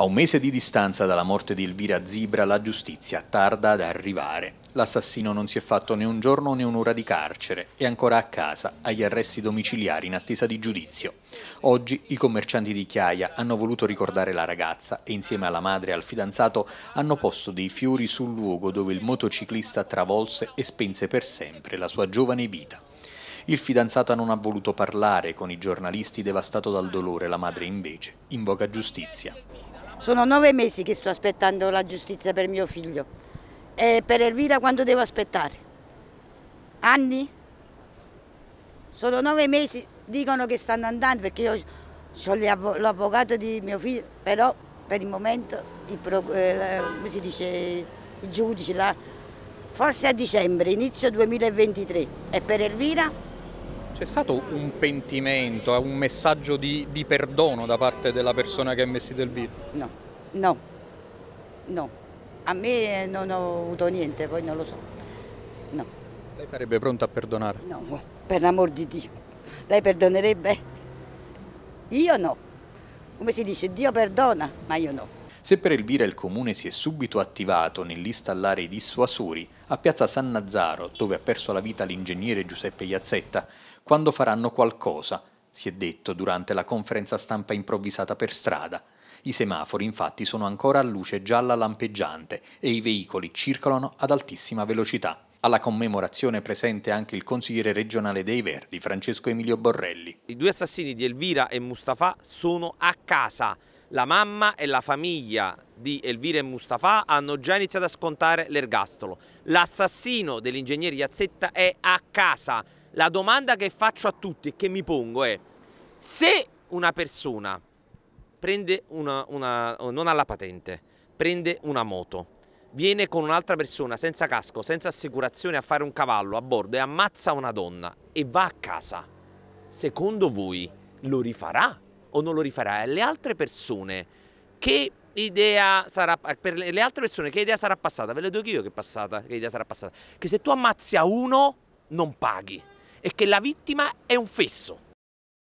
A un mese di distanza dalla morte di Elvira Zibra la giustizia tarda ad arrivare. L'assassino non si è fatto né un giorno né un'ora di carcere, è ancora a casa, agli arresti domiciliari in attesa di giudizio. Oggi i commercianti di Chiaia hanno voluto ricordare la ragazza e insieme alla madre e al fidanzato hanno posto dei fiori sul luogo dove il motociclista travolse e spense per sempre la sua giovane vita. Il fidanzato non ha voluto parlare con i giornalisti, devastato dal dolore, la madre invece invoca giustizia. Sono nove mesi che sto aspettando la giustizia per mio figlio. E per Elvira quanto devo aspettare? Anni? Sono nove mesi, dicono che stanno andando perché io ho l'avvocato di mio figlio, però per il momento il, eh, come si dice, il giudice là, forse a dicembre, inizio 2023. E per Elvira? C'è stato un pentimento, un messaggio di, di, perdono da parte della persona che ha investito il video? No, no, no. A me non ho avuto niente, poi non lo so. No. Lei sarebbe pronta a perdonare? No, per l'amor di Dio. Lei perdonerebbe? Io no. Come si dice, Dio perdona, ma io no. Se per Elvira il comune si è subito attivato nell'installare i dissuasori a piazza San Nazzaro, dove ha perso la vita l'ingegnere Giuseppe Iazzetta, quando faranno qualcosa, si è detto durante la conferenza stampa improvvisata per strada. I semafori infatti sono ancora a luce gialla lampeggiante e i veicoli circolano ad altissima velocità. Alla commemorazione presente anche il consigliere regionale dei Verdi, Francesco Emilio Borrelli. I due assassini di Elvira e Mustafa sono a casa. La mamma e la famiglia di Elvira e Mustafa hanno già iniziato a scontare l'ergastolo. L'assassino dell'ingegnere Iazzetta è a casa. La domanda che faccio a tutti e che mi pongo è se una persona prende una, una non ha la patente, prende una moto, viene con un'altra persona senza casco, senza assicurazione a fare un cavallo a bordo e ammazza una donna e va a casa. Secondo voi lo rifarà o non lo rifarà? Le altre persone che idea sarà per le altre persone che idea sarà passata? Ve le dico io che, passata, che idea sarà passata. Che se tu ammazzi a uno non paghi e che la vittima è un fesso.